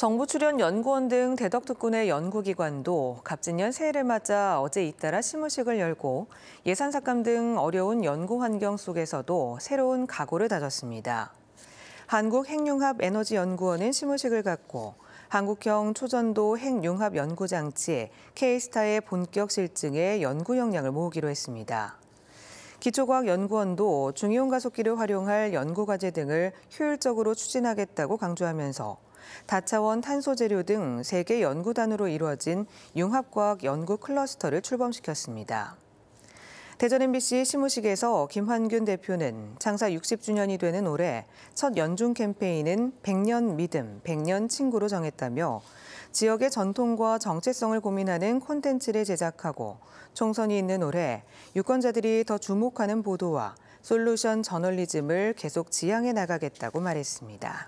정부 출연 연구원 등 대덕특군의 연구기관도 갑진년 새해를 맞아 어제 잇따라 시무식을 열고 예산 삭감 등 어려운 연구 환경 속에서도 새로운 각오를 다졌습니다. 한국핵융합에너지연구원은 시무식을 갖고 한국형 초전도 핵융합 연구장치 K-스타의 본격 실증에 연구 역량을 모으기로 했습니다. 기초과학연구원도 중이온 가속기를 활용할 연구과제 등을 효율적으로 추진하겠다고 강조하면서 다차원 탄소재료 등 세개 연구단으로 이루어진 융합과학 연구 클러스터를 출범시켰습니다. 대전 MBC 시무식에서 김환균 대표는 창사 60주년이 되는 올해 첫 연중 캠페인은 100년 믿음, 100년 친구로 정했다며 지역의 전통과 정체성을 고민하는 콘텐츠를 제작하고 총선이 있는 올해 유권자들이 더 주목하는 보도와 솔루션 저널리즘을 계속 지향해 나가겠다고 말했습니다.